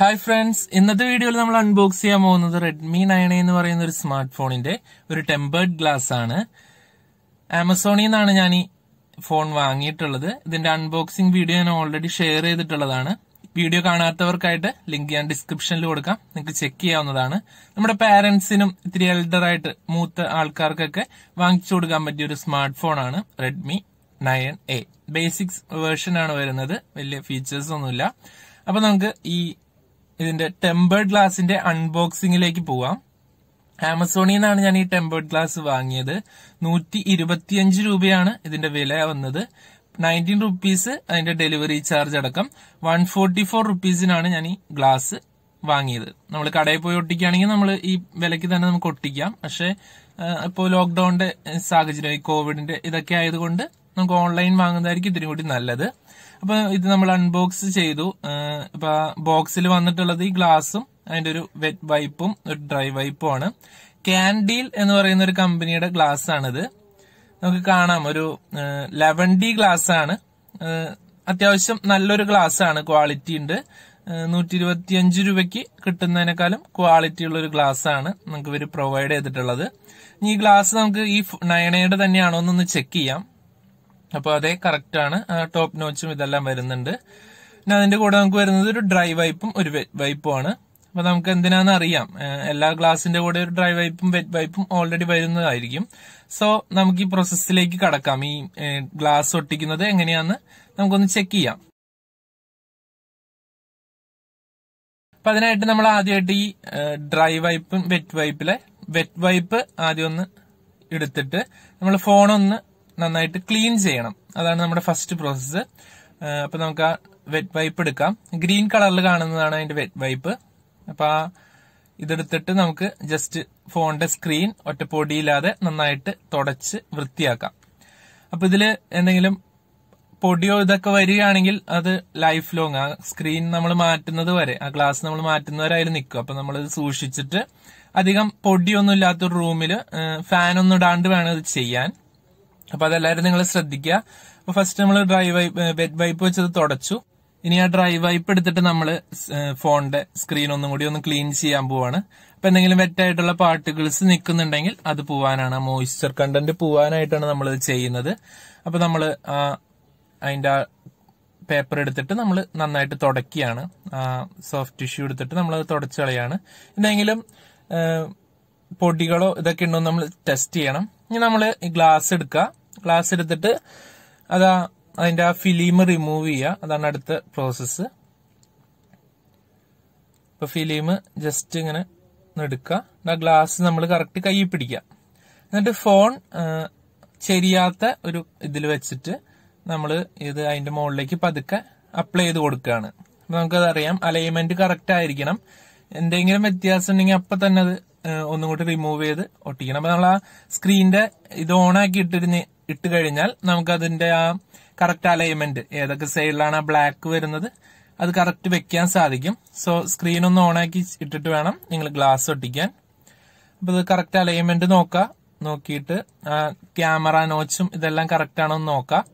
hi friends ഇന്നത്തെ വീഡിയോയിൽ നമ്മൾ അൺബോക്സ് ചെയ്യാൻ പോകുന്നത് റെഡ്മി നയൻ എന്ന് പറയുന്ന ഒരു സ്മാർട്ട് ഫോണിന്റെ ഒരു ടെമ്പേർഡ് ഗ്ലാസ് ആണ് ആമസോണിൽ നിന്നാണ് ഞാൻ ഈ ഫോൺ വാങ്ങിയിട്ടുള്ളത് ഇതിന്റെ അൺബോക്സിംഗ് വീഡിയോ ഞാൻ ഓൾറെഡി ഷെയർ ചെയ്തിട്ടുള്ളതാണ് വീഡിയോ കാണാത്തവർക്കായിട്ട് ലിങ്ക് ഞാൻ ഡിസ്ക്രിപ്ഷനിൽ കൊടുക്കാം നിങ്ങൾക്ക് ചെക്ക് ചെയ്യാവുന്നതാണ് നമ്മുടെ പാരന്റ്സിനും ഇത്തിരി എൽഡർ ആയിട്ട് മൂത്ത ആൾക്കാർക്കൊക്കെ വാങ്ങിച്ചു കൊടുക്കാൻ പറ്റിയ ഒരു സ്മാർട്ട് ഫോണാണ് റെഡ്മി നയൻ എ ബേസിക്സ് ആണ് വരുന്നത് വലിയ ഫീച്ചേഴ്സ് ഒന്നുമില്ല അപ്പൊ നമുക്ക് ഈ ഇതിന്റെ ടെമ്പേർഡ് ഗ്ലാസിന്റെ അൺബോക്സിംഗിലേക്ക് പോവാം ആമസോണിൽ നിന്നാണ് ഞാൻ ഈ ടെമ്പേർഡ് ഗ്ലാസ് വാങ്ങിയത് നൂറ്റി ഇരുപത്തിയഞ്ച് രൂപയാണ് ഇതിന്റെ വില വന്നത് നയൻറ്റീൻ റുപ്പീസ് അതിന്റെ ഡെലിവറി ചാർജ് അടക്കം വൺ ഫോർട്ടി ഫോർ റുപ്പീസിനാണ് ഞാൻ ഈ ഗ്ലാസ് വാങ്ങിയത് നമ്മൾ കടയിൽ പോയി ഒട്ടിക്കുകയാണെങ്കിൽ നമ്മൾ ഈ വിലയ്ക്ക് തന്നെ നമുക്ക് ഒട്ടിക്കാം പക്ഷെ ഇപ്പോൾ ലോക്ക്ഡൌണിന്റെ സാഹചര്യം ഈ കോവിഡിന്റെ ഇതൊക്കെ ആയതുകൊണ്ട് നമുക്ക് ഓൺലൈൻ വാങ്ങുന്നതായിരിക്കും ഇതിനും കൂടി നല്ലത് അപ്പൊ ഇത് നമ്മൾ അൺബോക്സ് ചെയ്തു ഇപ്പൊ ബോക്സിൽ വന്നിട്ടുള്ളത് ഈ ഗ്ലാസും അതിന്റെ ഒരു വെറ്റ് വൈപ്പും ഒരു ഡ്രൈ വൈപ്പും ആണ് കാൻഡീൽ എന്ന് പറയുന്ന ഒരു കമ്പനിയുടെ ഗ്ലാസ് ആണിത് നമുക്ക് കാണാം ഒരു ലെവൻ ഡി ഗ്ലാസ് ആണ് അത്യാവശ്യം നല്ലൊരു ഗ്ലാസ് ആണ് ക്വാളിറ്റി ഉണ്ട് നൂറ്റി അഞ്ച് രൂപയ്ക്ക് കിട്ടുന്നതിനേക്കാളും ക്വാളിറ്റി ഉള്ള ഒരു ഗ്ലാസ് ആണ് നമുക്ക് ഇവർ പ്രൊവൈഡ് ചെയ്തിട്ടുള്ളത് ഈ ഗ്ലാസ് നമുക്ക് ഈ നയണയുടെ തന്നെയാണോ എന്നൊന്ന് ചെക്ക് ചെയ്യാം അപ്പോൾ അതേ ആണ് ടോപ്പ് നോച്ചും ഇതെല്ലാം വരുന്നുണ്ട് പിന്നെ അതിന്റെ കൂടെ നമുക്ക് വരുന്നത് ഒരു ഡ്രൈ വൈപ്പും ഒരു വെറ്റ് വൈപ്പും ആണ് അപ്പൊ നമുക്ക് എന്തിനാന്ന് അറിയാം എല്ലാ ഗ്ലാസിന്റെ കൂടെ ഒരു ഡ്രൈ വൈപ്പും വെറ്റ് വൈപ്പും ഓൾറെഡി വരുന്നതായിരിക്കും സോ നമുക്ക് ഈ പ്രോസസ്സിലേക്ക് കടക്കാം ഈ ഗ്ലാസ് ഒട്ടിക്കുന്നത് എങ്ങനെയാന്ന് നമുക്കൊന്ന് ചെക്ക് ചെയ്യാം അപ്പൊ അതിനായിട്ട് നമ്മൾ ആദ്യമായിട്ട് ഈ ഡ്രൈ വൈപ്പും വെറ്റ് വൈപ്പിലെ വെറ്റ് വൈപ്പ് ആദ്യം ഒന്ന് എടുത്തിട്ട് നമ്മൾ ഫോണൊന്ന് നന്നായിട്ട് ക്ലീൻ ചെയ്യണം അതാണ് നമ്മുടെ ഫസ്റ്റ് പ്രോസസ്സ് അപ്പൊ നമുക്ക് ആ വെറ്റ് വൈപ്പ് എടുക്കാം ഗ്രീൻ കളറിൽ കാണുന്നതാണ് അതിന്റെ വെറ്റ് വൈപ്പ് അപ്പൊ ആ ഇതെടുത്തിട്ട് നമുക്ക് ജസ്റ്റ് ഫോണിന്റെ സ്ക്രീൻ പൊടിയില്ലാതെ നന്നായിട്ട് തുടച്ച് വൃത്തിയാക്കാം അപ്പൊ ഇതില് എന്തെങ്കിലും പൊടിയോ ഇതൊക്കെ വരികയാണെങ്കിൽ അത് ലൈഫ് ലോങ് ആ സ്ക്രീൻ നമ്മൾ മാറ്റുന്നത് വരെ ആ ഗ്ലാസ് നമ്മൾ മാറ്റുന്നത് വരെ അതിൽ നിൽക്കും അപ്പൊ നമ്മൾ സൂക്ഷിച്ചിട്ട് അധികം പൊടിയൊന്നും ഇല്ലാത്തൊരു റൂമിൽ ഫാനൊന്നും ഇടാണ്ട് വേണം ഇത് ചെയ്യാൻ അപ്പൊ അതെല്ലാവരും നിങ്ങൾ ശ്രദ്ധിക്കുക അപ്പൊ ഫസ്റ്റ് നമ്മൾ ഡ്രൈ വൈപ്പ് വെറ്റ് വൈപ്പ് വെച്ചത് തുടച്ചു ഇനി ആ ഡ്രൈ വൈപ്പ് എടുത്തിട്ട് നമ്മൾ ഫോണിന്റെ സ്ക്രീൻ ഒന്നും കൂടി ഒന്ന് ക്ലീൻ ചെയ്യാൻ പോവാണ് അപ്പൊ എന്തെങ്കിലും വെറ്റായിട്ടുള്ള പാർട്ടിക്കിൾസ് നിൽക്കുന്നുണ്ടെങ്കിൽ അത് പോവാനാണ് ആ മോയിസ്ചർ കണ്ടന്റ് പോവാനായിട്ടാണ് നമ്മൾ ഇത് ചെയ്യുന്നത് അപ്പൊ നമ്മൾ അതിന്റെ ആ പേപ്പർ എടുത്തിട്ട് നമ്മൾ നന്നായിട്ട് ആ സോഫ്റ്റ് ടിഷ്യൂ എടുത്തിട്ട് നമ്മൾ അത് തുടച്ചു കളയാണ് എന്തെങ്കിലും പൊടികളോ ഇതൊക്കെ ഉണ്ടോ നമ്മൾ ടെസ്റ്റ് ചെയ്യണം ഇനി നമ്മൾ ഗ്ലാസ് എടുക്കുക ഗ്ലാസ് എടുത്തിട്ട് അതാ അതിന്റെ ആ ഫിലിം റിമൂവ് ചെയ്യുക അതാണ് അടുത്ത പ്രോസസ്സ് ഇപ്പൊ ഫിലിം ജസ്റ്റ് ഇങ്ങനെ എടുക്കുക ഗ്ലാസ് നമ്മൾ കറക്റ്റ് കൈ പിടിക്കുക എന്നിട്ട് ഫോൺ ശരിയാത്ത ഒരു ഇതിൽ വെച്ചിട്ട് നമ്മൾ ഇത് അതിന്റെ മുകളിലേക്ക് പതുക്കെ അപ്ലൈ ചെയ്ത് കൊടുക്കുകയാണ് നമുക്കതറിയാം അലൈൻമെന്റ് കറക്റ്റ് ആയിരിക്കണം എന്തെങ്കിലും വ്യത്യാസം ഉണ്ടെങ്കിൽ അപ്പൊ തന്നെ അത് ഒന്നും കൂടി റിമൂവ് ചെയ്ത് ഒട്ടിക്കണം അപ്പൊ നമ്മൾ ആ സ്ക്രീനിന്റെ ഇത് ഓൺ ആക്കി ഇട്ടിരുന്ന് ഇട്ട് കഴിഞ്ഞാൽ നമുക്ക് അതിന്റെ ആ കറക്റ്റ് അലൈൻമെന്റ് ഏതൊക്കെ സൈഡിലാണ് ആ ബ്ലാക്ക് വരുന്നത് അത് കറക്റ്റ് വെക്കാൻ സാധിക്കും സോ സ്ക്രീൻ ഒന്ന് ഓണാക്കി ഇട്ടിട്ട് വേണം നിങ്ങൾ ഗ്ലാസ് ഒട്ടിക്കാൻ അപ്പൊ ഇത് കറക്റ്റ് അലൈൻമെന്റ് നോക്കുക നോക്കിയിട്ട് ആ ക്യാമറ നോച്ചും ഇതെല്ലാം കറക്റ്റ് ആണോ എന്ന് നോക്കാം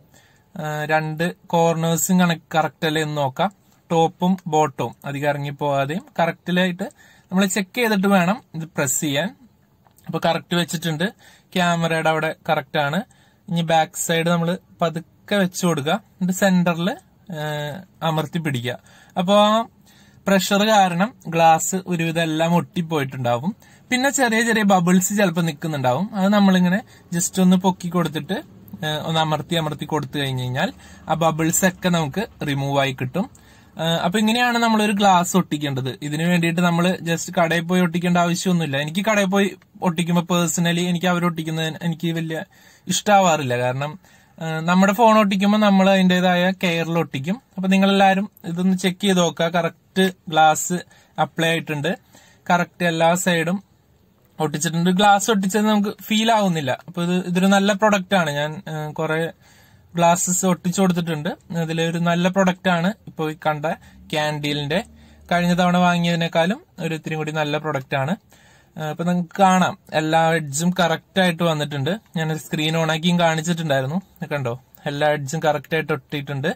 രണ്ട് കോർണേഴ്സും കണക്ട് കറക്റ്റ് അല്ലേ എന്ന് നോക്കാം ടോപ്പും ബോട്ടവും അധികം ഇറങ്ങിപ്പോകാതെയും കറക്റ്റിലായിട്ട് നമ്മൾ ചെക്ക് ചെയ്തിട്ട് വേണം ഇത് പ്രസ് ചെയ്യാൻ അപ്പൊ കറക്റ്റ് വെച്ചിട്ടുണ്ട് ക്യാമറയുടെ അവിടെ കറക്റ്റ് ആണ് ഇനി ബാക്ക് സൈഡ് നമ്മൾ പതുക്കെ വെച്ച് കൊടുക്കുക എന്നിട്ട് സെന്ററിൽ അമർത്തി പിടിക്കുക അപ്പോൾ പ്രഷർ കാരണം ഗ്ലാസ് ഒരുവിധം എല്ലാം ഒട്ടിപ്പോയിട്ടുണ്ടാവും പിന്നെ ചെറിയ ചെറിയ ബബിൾസ് ചിലപ്പോൾ നിൽക്കുന്നുണ്ടാവും അത് നമ്മളിങ്ങനെ ജസ്റ്റ് ഒന്ന് പൊക്കി കൊടുത്തിട്ട് ഒന്ന് അമർത്തി അമർത്തി കൊടുത്തു കഴിഞ്ഞ് കഴിഞ്ഞാൽ ആ ബബിൾസ് ഒക്കെ നമുക്ക് റിമൂവ് ആയി കിട്ടും അപ്പൊ ഇങ്ങനെയാണ് നമ്മൾ ഒരു ഗ്ലാസ് ഒട്ടിക്കേണ്ടത് ഇതിന് വേണ്ടിയിട്ട് നമ്മൾ ജസ്റ്റ് കടയിൽ പോയി ഒട്ടിക്കേണ്ട ആവശ്യമൊന്നുമില്ല എനിക്ക് കടയിൽ പോയി ഒട്ടിക്കുമ്പോൾ പേഴ്സണലി എനിക്ക് അവർ ഒട്ടിക്കുന്നത് എനിക്ക് വലിയ ഇഷ്ടാവാറില്ല കാരണം നമ്മുടെ ഫോൺ ഒട്ടിക്കുമ്പോൾ നമ്മൾ അതിൻ്റെതായ കെയറിൽ ഒട്ടിക്കും അപ്പൊ നിങ്ങൾ എല്ലാവരും ഇതൊന്ന് ചെക്ക് ചെയ്ത് നോക്കുക കറക്റ്റ് ഗ്ലാസ് അപ്ലൈ ആയിട്ടുണ്ട് കറക്റ്റ് എല്ലാ സൈഡും ഒട്ടിച്ചിട്ടുണ്ട് ഗ്ലാസ് ഒട്ടിച്ചത് നമുക്ക് ഫീൽ ആവുന്നില്ല അപ്പൊ ഇത് ഇതൊരു നല്ല പ്രൊഡക്റ്റ് ആണ് ഞാൻ കുറെ ഗ്ലാസ്സസ് ഒട്ടിച്ചു കൊടുത്തിട്ടുണ്ട് അതിൽ ഒരു നല്ല പ്രൊഡക്റ്റ് ആണ് ഇപ്പോൾ ഈ കണ്ട ക്യാൻഡീലിന്റെ കഴിഞ്ഞ തവണ വാങ്ങിയതിനേക്കാളും ഒരു ഇത്തിരി കൂടി നല്ല പ്രൊഡക്റ്റ് ആണ് ഇപ്പൊ നിങ്ങൾക്ക് കാണാം എല്ലാ എഡ്ജും കറക്റ്റ് ആയിട്ട് വന്നിട്ടുണ്ട് ഞാൻ സ്ക്രീൻ ഓൺ ആക്കിയും കാണിച്ചിട്ടുണ്ടായിരുന്നു കണ്ടോ എല്ലാ എഡ്ജും കറക്റ്റ് ആയിട്ട് ഒട്ടിയിട്ടുണ്ട്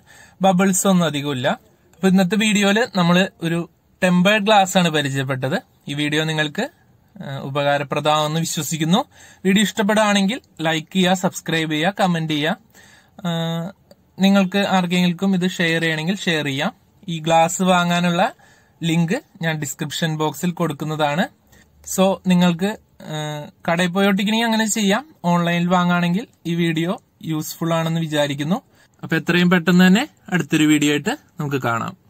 ബബിൾസ് ഒന്നും അധികമില്ല അപ്പൊ ഇന്നത്തെ വീഡിയോയില് നമ്മൾ ഒരു ടെമ്പേർഡ് ഗ്ലാസ് ആണ് പരിചയപ്പെട്ടത് ഈ വീഡിയോ നിങ്ങൾക്ക് ഉപകാരപ്രദമാണെന്ന് വിശ്വസിക്കുന്നു വീഡിയോ ഇഷ്ടപ്പെടുകയാണെങ്കിൽ ലൈക്ക് ചെയ്യുക സബ്സ്ക്രൈബ് ചെയ്യുക കമന്റ് ചെയ്യുക നിങ്ങൾക്ക് ആർക്കെങ്കിലും ഇത് ഷെയർ ചെയ്യണമെങ്കിൽ ഷെയർ ചെയ്യാം ഈ ഗ്ലാസ് വാങ്ങാനുള്ള ലിങ്ക് ഞാൻ ഡിസ്ക്രിപ്ഷൻ ബോക്സിൽ കൊടുക്കുന്നതാണ് സോ നിങ്ങൾക്ക് കടയിൽ പോയോട്ടിക്കണമെങ്കിൽ അങ്ങനെ ചെയ്യാം ഓൺലൈനിൽ വാങ്ങുകയാണെങ്കിൽ ഈ വീഡിയോ യൂസ്ഫുൾ ആണെന്ന് വിചാരിക്കുന്നു അപ്പൊ എത്രയും പെട്ടെന്ന് തന്നെ അടുത്തൊരു വീഡിയോ ആയിട്ട് നമുക്ക് കാണാം